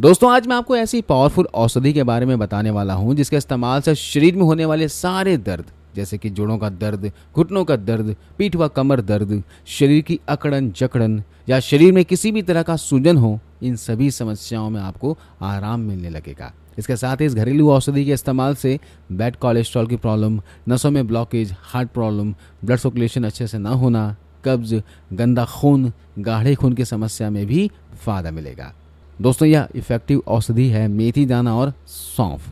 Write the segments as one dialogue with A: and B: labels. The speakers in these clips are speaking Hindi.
A: दोस्तों आज मैं आपको ऐसी पावरफुल औषधि के बारे में बताने वाला हूँ जिसके इस्तेमाल से शरीर में होने वाले सारे दर्द जैसे कि जोड़ों का दर्द घुटनों का दर्द पीठ व कमर दर्द शरीर की अकड़न जकड़न या शरीर में किसी भी तरह का सूजन हो इन सभी समस्याओं में आपको आराम मिलने लगेगा इसके साथ ही इस घरेलू औषधि के इस्तेमाल से बैड कोलेस्ट्रॉल की प्रॉब्लम नसों में blockage heart problem blood circulation अच्छे से ना होना कब्ज गंदा खून गाढ़े खून की समस्या में भी फायदा मिलेगा दोस्तों यह इफेक्टिव औषधि है मेथी दाना और सौंफ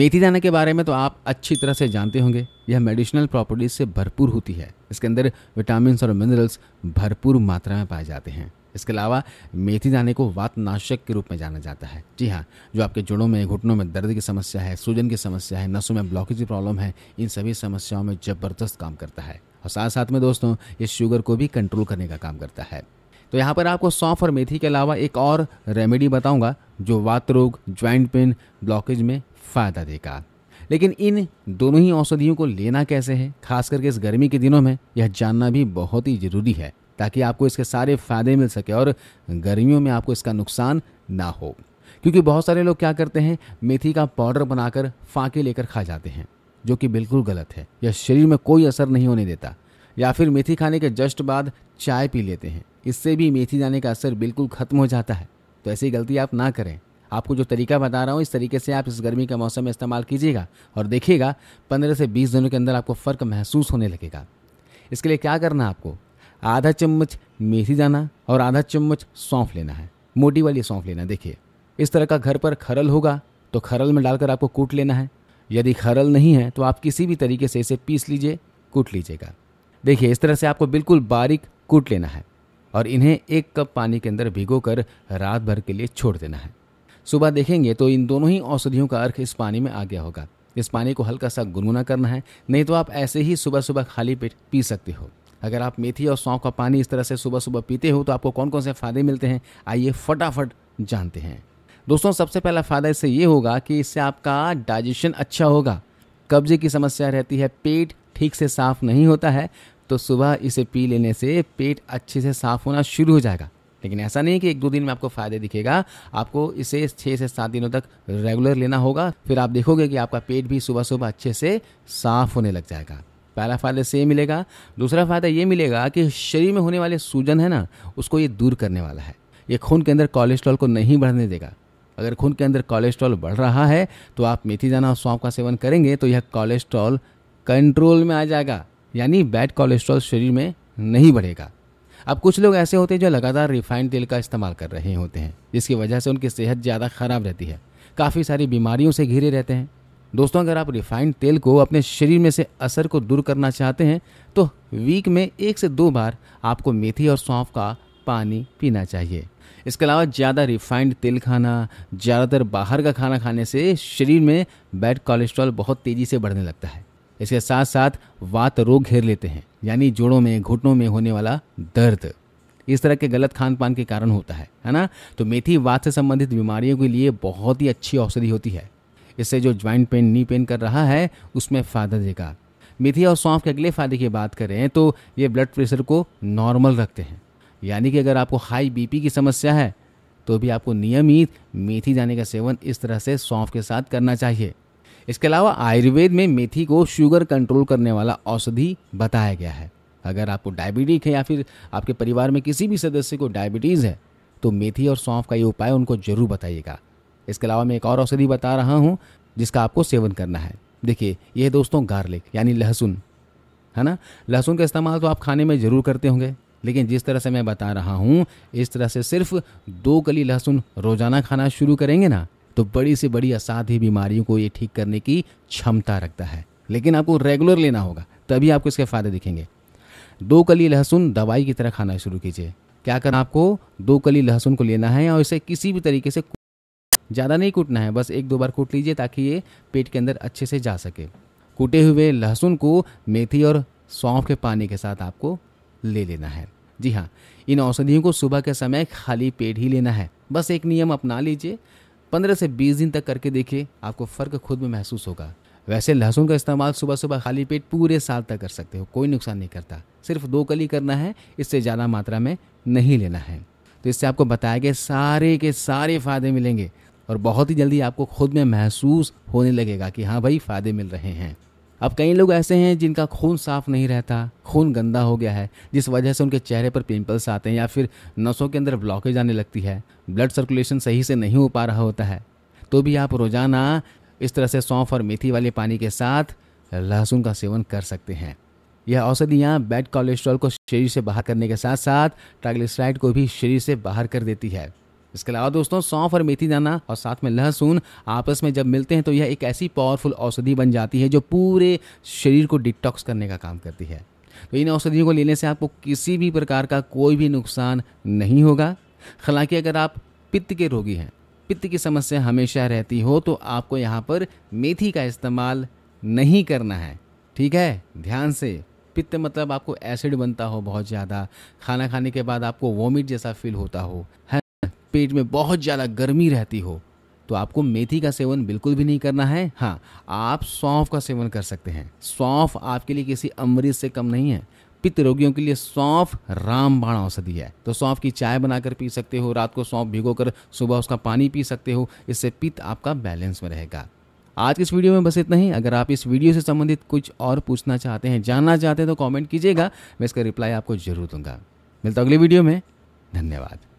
A: मेथी दाना के बारे में तो आप अच्छी तरह से जानते होंगे यह मेडिसिनल प्रॉपर्टीज से भरपूर होती है इसके अंदर विटामिन और मिनरल्स भरपूर मात्रा में पाए जाते हैं इसके अलावा मेथी दाने को वातनाशक के रूप में जाना जाता है जी हाँ जो आपके जोड़ों में घुटनों में दर्द की समस्या है सूजन की समस्या है नसों में ब्लॉकेज की प्रॉब्लम है इन सभी समस्याओं में ज़बरदस्त काम करता है और साथ साथ में दोस्तों ये शुगर को भी कंट्रोल करने का काम करता है तो यहाँ पर आपको सौंफ और मेथी के अलावा एक और रेमेडी बताऊँगा जो वात रोग ज्वाइंट पेन ब्लॉकेज में फ़ायदा देगा लेकिन इन दोनों ही औषधियों को लेना कैसे है खास करके इस गर्मी के दिनों में यह जानना भी बहुत ही ज़रूरी है ताकि आपको इसके सारे फ़ायदे मिल सके और गर्मियों में आपको इसका नुकसान ना हो क्योंकि बहुत सारे लोग क्या करते हैं मेथी का पाउडर बनाकर फांके लेकर खा जाते हैं जो कि बिल्कुल गलत है यह शरीर में कोई असर नहीं होने देता या फिर मेथी खाने के जस्ट बाद चाय पी लेते हैं इससे भी मेथी दाने का असर बिल्कुल ख़त्म हो जाता है तो ऐसी गलती आप ना करें आपको जो तरीका बता रहा हूँ इस तरीके से आप इस गर्मी के मौसम में इस्तेमाल कीजिएगा और देखिएगा पंद्रह से बीस दिनों के अंदर आपको फ़र्क महसूस होने लगेगा इसके लिए क्या करना है आपको आधा चम्मच मेथी दाना और आधा चम्मच सौंफ लेना है मोटी वाली सौंफ लेना देखिए इस तरह का घर पर खरल होगा तो खरल में डालकर आपको कूट लेना है यदि खरल नहीं है तो आप किसी भी तरीके से इसे पीस लीजिए कूट लीजिएगा देखिए इस तरह से आपको बिल्कुल बारीक कूट लेना है और इन्हें एक कप पानी के अंदर भिगो रात भर के लिए छोड़ देना है सुबह देखेंगे तो इन दोनों ही औषधियों का अर्थ इस पानी में आ गया होगा इस पानी को हल्का सा गुनगुना करना है नहीं तो आप ऐसे ही सुबह सुबह खाली पेट पी सकते हो अगर आप मेथी और सौंफ का पानी इस तरह से सुबह सुबह पीते हो तो आपको कौन कौन से फ़ायदे मिलते हैं आइए फटाफट जानते हैं दोस्तों सबसे पहला फ़ायदा इससे ये होगा कि इससे आपका डाइजेशन अच्छा होगा कब्जे की समस्या रहती है पेट ठीक से साफ नहीं होता है तो सुबह इसे पी लेने से पेट अच्छे से साफ होना शुरू हो जाएगा लेकिन ऐसा नहीं कि एक दो दिन में आपको फ़ायदे दिखेगा आपको इसे छः से सात दिनों तक रेगुलर लेना होगा फिर आप देखोगे कि आपका पेट भी सुबह सुबह अच्छे से साफ होने लग जाएगा पहला फ़ायदा से ये मिलेगा दूसरा फ़ायदा ये मिलेगा कि शरीर में होने वाले सूजन है ना उसको ये दूर करने वाला है ये खून के अंदर कोलेस्ट्रॉल को नहीं बढ़ने देगा अगर खून के अंदर कोलेस्ट्रॉल बढ़ रहा है तो आप मेथी दाना और सौंप का सेवन करेंगे तो यह कोलेस्ट्रॉल कंट्रोल में आ जाएगा यानी बैड कोलेस्ट्रॉल शरीर में नहीं बढ़ेगा अब कुछ लोग ऐसे होते हैं जो लगातार रिफाइंड तेल का इस्तेमाल कर रहे होते हैं जिसकी वजह से उनकी सेहत ज़्यादा ख़राब रहती है काफ़ी सारी बीमारियों से घिरे रहते हैं दोस्तों अगर आप रिफाइंड तेल को अपने शरीर में से असर को दूर करना चाहते हैं तो वीक में एक से दो बार आपको मेथी और सौंफ का पानी पीना चाहिए इसके अलावा ज़्यादा रिफाइंड तेल खाना ज़्यादातर बाहर का खाना खाने से शरीर में बैड कोलेस्ट्रॉल बहुत तेज़ी से बढ़ने लगता है इसके साथ साथ वात रोग घेर लेते हैं यानी जोड़ों में घुटनों में होने वाला दर्द इस तरह के गलत खान पान के कारण होता है है ना तो मेथी वात से संबंधित बीमारियों के लिए बहुत ही अच्छी औषधि होती है इससे जो ज्वाइंट पेन नी पेन कर रहा है उसमें फायदा देगा मेथी और सौंफ के अगले फायदे की बात करें तो ये ब्लड प्रेशर को नॉर्मल रखते हैं यानी कि अगर आपको हाई बीपी की समस्या है तो भी आपको नियमित मेथी जाने का सेवन इस तरह से सौंफ के साथ करना चाहिए इसके अलावा आयुर्वेद में मेथी को शुगर कंट्रोल करने वाला औषधि बताया गया है अगर आपको डायबिटिक है या फिर आपके परिवार में किसी भी सदस्य को डायबिटीज़ है तो मेथी और सौंफ का ये उपाय उनको जरूर बताइएगा इसके अलावा मैं एक और औषधि बता रहा हूँ जिसका आपको सेवन करना है देखिए यह दोस्तों गार्लिक यानी लहसुन है ना लहसुन का इस्तेमाल तो आप खाने में ज़रूर करते होंगे लेकिन जिस तरह से मैं बता रहा हूँ इस तरह से सिर्फ दो कली लहसुन रोज़ाना खाना शुरू करेंगे ना तो बड़ी से बड़ी असाध्य बीमारियों को ये ठीक करने की क्षमता रखता है लेकिन आपको रेगुलर लेना होगा तभी आपको इसके फ़ायदे दिखेंगे दो कली लहसुन दवाई की तरह खाना शुरू कीजिए क्या करना आपको दो कली लहसुन को लेना है और इसे किसी भी तरीके से ज़्यादा नहीं कूटना है बस एक दो बार कूट लीजिए ताकि ये पेट के अंदर अच्छे से जा सके कूटे हुए लहसुन को मेथी और सौंफ के पानी के साथ आपको ले लेना है जी हाँ इन औषधियों को सुबह के समय खाली पेट ही लेना है बस एक नियम अपना लीजिए पंद्रह से बीस दिन तक करके देखिए आपको फ़र्क खुद में महसूस होगा वैसे लहसुन का इस्तेमाल सुबह सुबह खाली पेट पूरे साल तक कर सकते हो कोई नुकसान नहीं करता सिर्फ दो कली करना है इससे ज़्यादा मात्रा में नहीं लेना है तो इससे आपको बताया गया सारे के सारे फ़ायदे मिलेंगे और बहुत ही जल्दी आपको खुद में महसूस होने लगेगा कि हाँ भाई फ़ायदे मिल रहे हैं अब कई लोग ऐसे हैं जिनका खून साफ नहीं रहता खून गंदा हो गया है जिस वजह से उनके चेहरे पर पिंपल्स आते हैं या फिर नसों के अंदर ब्लॉकेज आने लगती है ब्लड सर्कुलेशन सही से नहीं हो पा रहा होता है तो भी आप रोज़ाना इस तरह से सौंफ और मेथी वाले पानी के साथ लहसुन का सेवन कर सकते हैं यह औषधियाँ बैड कोलेस्ट्रॉल को शरीर से बाहर करने के साथ साथ ट्राइग्लिसराइड को भी शरीर से बाहर कर देती है इसके अलावा दोस्तों सौंफ और मेथी दाना और साथ में लहसुन आपस में जब मिलते हैं तो यह एक ऐसी पावरफुल औषधि बन जाती है जो पूरे शरीर को डिटॉक्स करने का काम करती है तो इन औषधियों को लेने से आपको किसी भी प्रकार का कोई भी नुकसान नहीं होगा हालांकि अगर आप पित्त के रोगी हैं पित्त की समस्या हमेशा रहती हो तो आपको यहाँ पर मेथी का इस्तेमाल नहीं करना है ठीक है ध्यान से पित्त मतलब आपको एसिड बनता हो बहुत ज़्यादा खाना खाने के बाद आपको वोमिट जैसा फील होता हो है पेट में बहुत ज़्यादा गर्मी रहती हो तो आपको मेथी का सेवन बिल्कुल भी नहीं करना है हाँ आप सौंफ का सेवन कर सकते हैं सौंफ आपके लिए किसी अमृत से कम नहीं है पित्त रोगियों के लिए सौंफ रामबाण औषधि है तो सौंफ की चाय बनाकर पी सकते हो रात को सौंफ भिगोकर सुबह उसका पानी पी सकते हो इससे पित्त आपका बैलेंस में रहेगा आज के इस वीडियो में बस इतना ही अगर आप इस वीडियो से संबंधित कुछ और पूछना चाहते हैं जानना चाहते हैं तो कमेंट कीजिएगा मैं इसका रिप्लाई आपको जरूर दूंगा मिलता अगले वीडियो में धन्यवाद